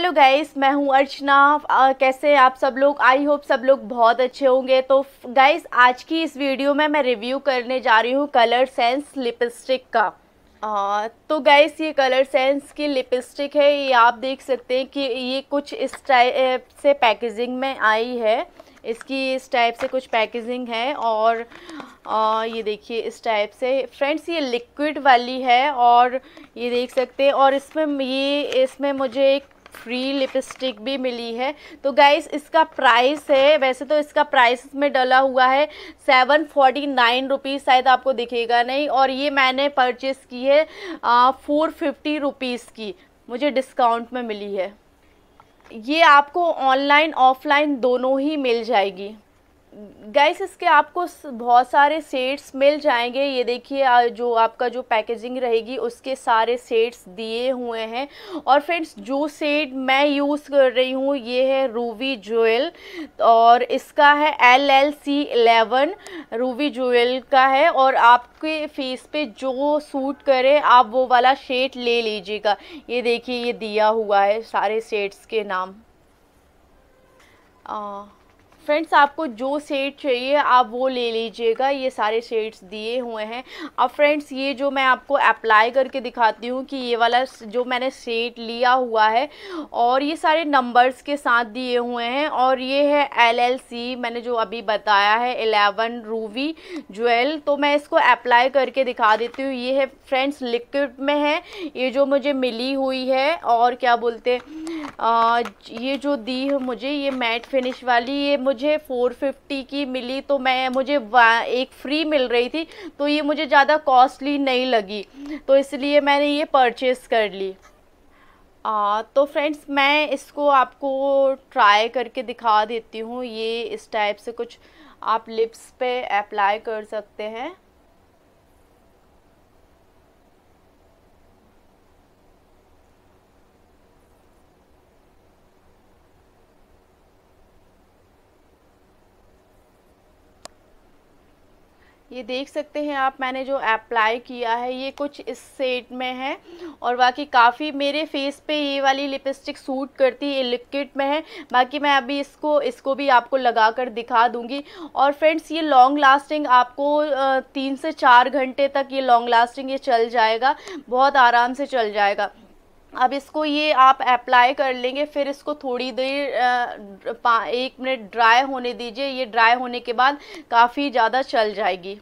hello guys मैं हूं अर्चना कैसे आप सब लोग आई होप सब लोग बहुत अच्छे होंगे तो गाइस आज की इस वीडियो में मैं रिव्यू करने जा रही हूं कलर सेंस लिपस्टिक का आ, तो गाइस ये कलर सेंस की लिपस्टिक है ये आप देख सकते हैं कि ये कुछ इस टाइप से पैकेजिंग में आई है इसकी इस टाइप से कुछ पैकेजिंग है और आ, ये देखिए इस टाइप से फ्रेंड्स ये लिक्विड वाली है और ये देख सकते हैं और इसमें ये इसमें मुझे एक फ्री लिपस्टिक भी मिली है तो गाइस इसका प्राइस है वैसे तो इसका प्राइस में डला हुआ है सेवन फोर्टी नाइन रुपीज़ शायद आपको दिखेगा नहीं और ये मैंने परचेस की है फोर फिफ्टी रुपीज़ की मुझे डिस्काउंट में मिली है ये आपको ऑनलाइन ऑफलाइन दोनों ही मिल जाएगी गाइस इसके आपको बहुत सारे सेट्स मिल जाएंगे ये देखिए जो आपका जो पैकेजिंग रहेगी उसके सारे सेट्स दिए हुए हैं और फ्रेंड्स जो सेट मैं यूज़ कर रही हूँ ये है रूवी ज्वेल और इसका है L L C eleven ruby jewel का है और आपके फेस पे जो सूट करे आप वो वाला शेड ले लीजिएगा ये देखिए ये दिया हुआ है सारे सेट्स के नाम आ, फ्रेंड्स आपको जो सेट चाहिए आप वो ले लीजिएगा ये सारे शेड्स दिए हुए हैं अब फ्रेंड्स ये जो मैं आपको अप्लाई करके दिखाती हूँ कि ये वाला जो मैंने सेट लिया हुआ है और ये सारे नंबर्स के साथ दिए हुए हैं और ये है एलएलसी मैंने जो अभी बताया है एलेवन रूवी ज्वेल तो मैं इसको अप्लाई करके दिखा देती हूँ ये है फ्रेंड्स लिक्विड में है ये जो मुझे मिली हुई है और क्या बोलते हैं ये जो दी है मुझे ये मैट फिनिश वाली ये मुझे 450 की मिली तो मैं मुझे एक फ्री मिल रही थी तो ये मुझे ज़्यादा कॉस्टली नहीं लगी तो इसलिए मैंने ये परचेज़ कर ली आ, तो फ्रेंड्स मैं इसको आपको ट्राई करके दिखा देती हूँ ये इस टाइप से कुछ आप लिप्स पे अप्लाई कर सकते हैं ये देख सकते हैं आप मैंने जो अप्लाई किया है ये कुछ इस सेट में है और बाकी काफ़ी मेरे फेस पे ये वाली लिपस्टिक सूट करती है लिक्विड में है बाकी मैं अभी इसको इसको भी आपको लगा कर दिखा दूँगी और फ्रेंड्स ये लॉन्ग लास्टिंग आपको तीन से चार घंटे तक ये लॉन्ग लास्टिंग ये चल जाएगा बहुत आराम से चल जाएगा अब इसको ये आप अप्लाई कर लेंगे फिर इसको थोड़ी देर एक मिनट ड्राई होने दीजिए ये ड्राई होने के बाद काफ़ी ज़्यादा चल जाएगी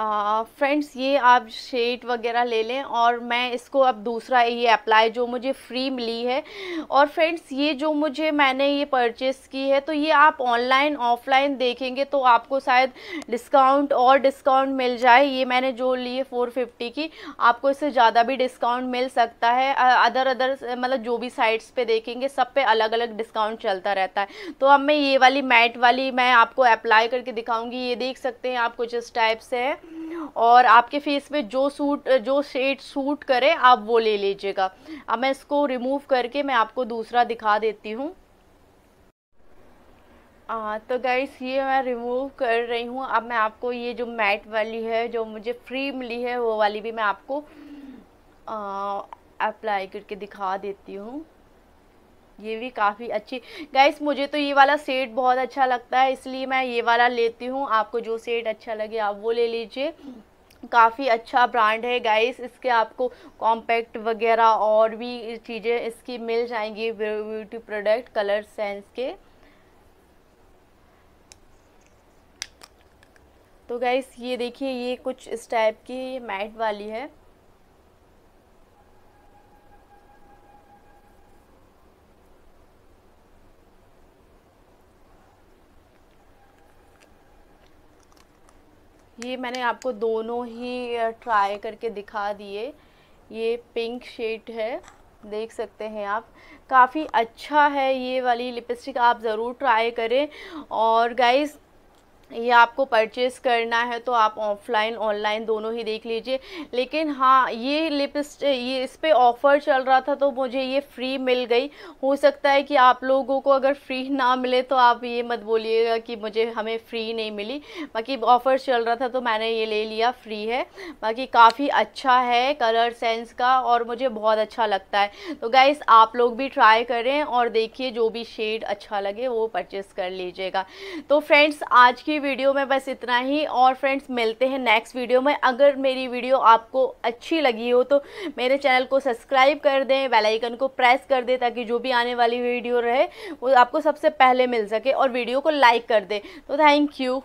फ्रेंड्स ये आप शेड वगैरह ले लें और मैं इसको अब दूसरा ये अप्लाई जो मुझे फ्री मिली है और फ्रेंड्स ये जो मुझे मैंने ये परचेस की है तो ये आप ऑनलाइन ऑफलाइन देखेंगे तो आपको शायद डिस्काउंट और डिस्काउंट मिल जाए ये मैंने जो ली है फ़ोर फिफ्टी की आपको इससे ज़्यादा भी डिस्काउंट मिल सकता है अदर अदर मतलब जो भी साइट्स पर देखेंगे सब पे अलग अलग डिस्काउंट चलता रहता है तो अब मैं ये वाली मैट वाली मैं आपको अप्लाई करके दिखाऊँगी ये देख सकते हैं आप कुछ इस टाइप से है और आपके फेस पे जो सूट जो शेड सूट करे आप वो ले लीजिएगा अब मैं इसको रिमूव करके मैं आपको दूसरा दिखा देती हूँ हाँ तो गाइस ये मैं रिमूव कर रही हूँ अब मैं आपको ये जो मैट वाली है जो मुझे फ्री मिली है वो वाली भी मैं आपको अप्लाई करके दिखा देती हूँ ये भी काफ़ी अच्छी गाइस मुझे तो ये वाला सेट बहुत अच्छा लगता है इसलिए मैं ये वाला लेती हूँ आपको जो सेट अच्छा लगे आप वो ले लीजिए काफ़ी अच्छा ब्रांड है गाइस इसके आपको कॉम्पैक्ट वगैरह और भी चीज़ें इसकी मिल जाएंगी ब्यूटी प्रोडक्ट कलर सेंस के तो गाइस ये देखिए ये कुछ इस टाइप की मैट वाली है ये मैंने आपको दोनों ही ट्राई करके दिखा दिए ये पिंक शेड है देख सकते हैं आप काफ़ी अच्छा है ये वाली लिपस्टिक आप ज़रूर ट्राई करें और गाइस ये आपको परचेस करना है तो आप ऑफलाइन ऑनलाइन दोनों ही देख लीजिए लेकिन हाँ ये लिपस्ट ये इस पर ऑफ़र चल रहा था तो मुझे ये फ्री मिल गई हो सकता है कि आप लोगों को अगर फ्री ना मिले तो आप ये मत बोलिएगा कि मुझे हमें फ्री नहीं मिली बाकी ऑफ़र चल रहा था तो मैंने ये ले लिया फ्री है बाकी काफ़ी अच्छा है कलर सेंस का और मुझे बहुत अच्छा लगता है तो गाइस आप लोग भी ट्राई करें और देखिए जो भी शेड अच्छा लगे वो परचेस कर लीजिएगा तो फ्रेंड्स आज की वीडियो में बस इतना ही और फ्रेंड्स मिलते हैं नेक्स्ट वीडियो में अगर मेरी वीडियो आपको अच्छी लगी हो तो मेरे चैनल को सब्सक्राइब कर दें बेल आइकन को प्रेस कर दें ताकि जो भी आने वाली वीडियो रहे वो आपको सबसे पहले मिल सके और वीडियो को लाइक कर दें तो थैंक यू